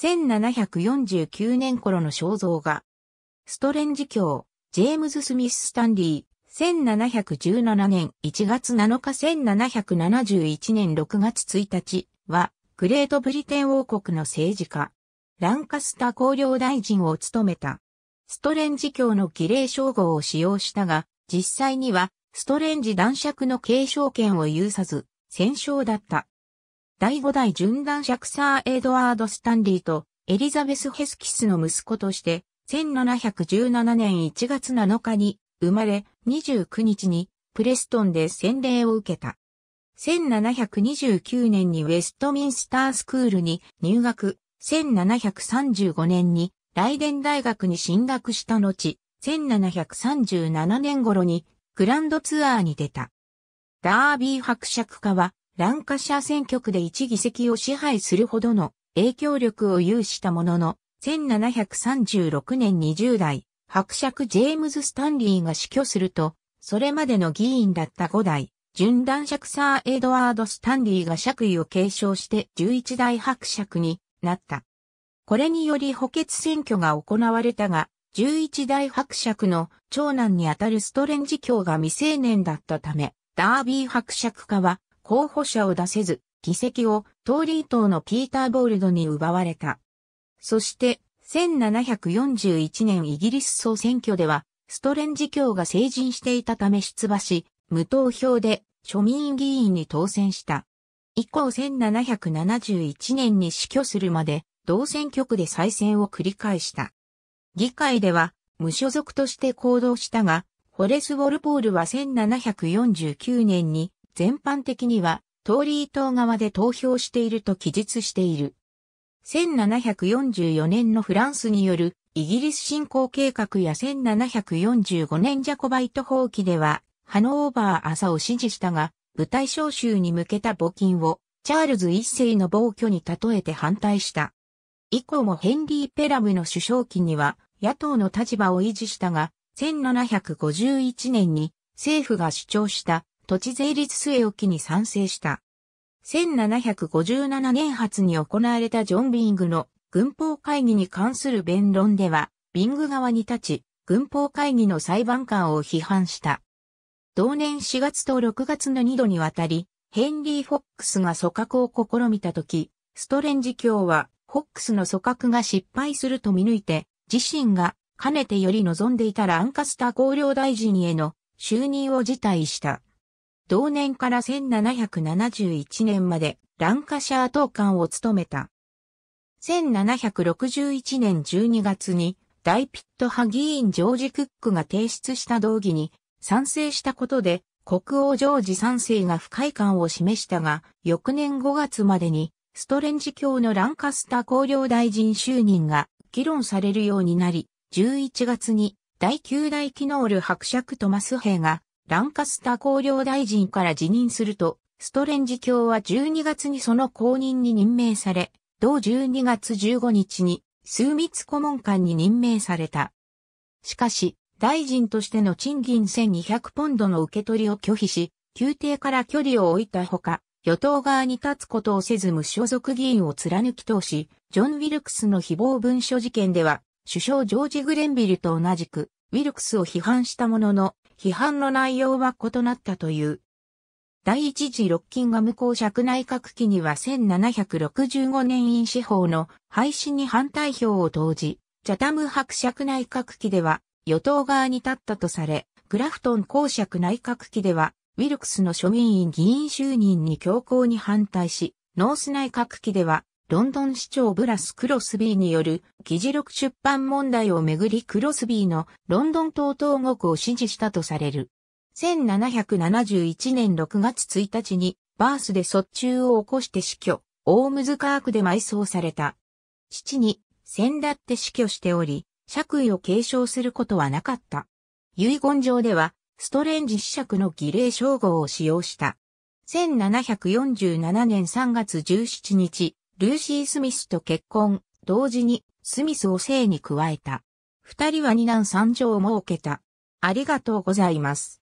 1749年頃の肖像画。ストレンジ教、ジェームズ・スミス・スタンリー、1717年1月7日1771年6月1日は、グレートブリテン王国の政治家、ランカスタ公領大臣を務めた。ストレンジ教の儀礼称号を使用したが、実際には、ストレンジ男爵の継承権を有さず、戦勝だった。第5代シャク・サー・エドワード・スタンリーとエリザベス・ヘスキスの息子として、1717年1月7日に生まれ、29日にプレストンで洗礼を受けた。1729年にウェストミンスタースクールに入学、1735年にライデン大学に進学した後、1737年頃にグランドツアーに出た。ダービー伯爵家はランカシャ選挙区で1議席を支配するほどの影響力を有したものの、1736年20代、伯爵ジェームズ・スタンリーが死去すると、それまでの議員だった5代、順断爵サー・エドワード・スタンリーが爵位を継承して11代伯爵になった。これにより補欠選挙が行われたが、11代伯爵の長男にあたるストレンジ教が未成年だったため、ダービー伯爵家は候補者を出せず、議席をトーリー党のピーター・ボールドに奪われた。そして、1741年イギリス総選挙では、ストレンジ教が成人していたため出馬し、無投票で庶民議員に当選した。以降1771年に死去するまで、同選挙区で再選を繰り返した。議会では、無所属として行動したが、ホレス・ウォルポールは1749年に全般的には、トーリー島側で投票していると記述している。1744年のフランスによるイギリス侵攻計画や1745年ジャコバイト放棄では、ハノーバー朝を支持したが、部隊召集に向けた募金を、チャールズ一世の暴挙に例えて反対した。以降もヘンリー・ペラムの首相期には、野党の立場を維持したが、1751年に政府が主張した土地税率据え置きに賛成した。1757年発に行われたジョン・ビングの軍法会議に関する弁論では、ビング側に立ち、軍法会議の裁判官を批判した。同年4月と6月の2度にわたり、ヘンリー・フォックスが組閣を試みたとき、ストレンジ卿は、フォックスの組閣が失敗すると見抜いて、自身が、かねてより望んでいたランカスター公領大臣への就任を辞退した。同年から1771年までランカシャー党官を務めた。1761年12月に大ピット派議員ジョージ・クックが提出した動議に賛成したことで国王ジョージ三世が不快感を示したが、翌年5月までにストレンジ教のランカスタ公領大臣就任が議論されるようになり、11月に第9代キノール伯爵トマス兵がランカスタ公領大臣から辞任すると、ストレンジ卿は12月にその後任に任命され、同12月15日に、枢密顧問官に任命された。しかし、大臣としての賃金1200ポンドの受け取りを拒否し、宮廷から距離を置いたほか、与党側に立つことをせず無所属議員を貫き通し、ジョン・ウィルクスの誹謗文書事件では、首相ジョージ・グレンビルと同じく、ウィルクスを批判したものの、批判の内容は異なったという。第一次ロッキンガム公爵内閣期には1765年院司法の廃止に反対票を投じ、ジャタム伯爵内閣期では与党側に立ったとされ、グラフトン公爵内閣期ではウィルクスの庶民院議員就任に強硬に反対し、ノース内閣期ではロンドン市長ブラス・クロスビーによる議事録出版問題をめぐりクロスビーのロンドン党投国を支持したとされる。1771年6月1日にバースで卒中を起こして死去、オームズカークで埋葬された。父に先だって死去しており、爵位を継承することはなかった。遺言状では、ストレンジ子爵の儀礼称号を使用した。1747年3月17日、ルーシー・スミスと結婚、同時にスミスを姓に加えた。二人は二男三女を設けた。ありがとうございます。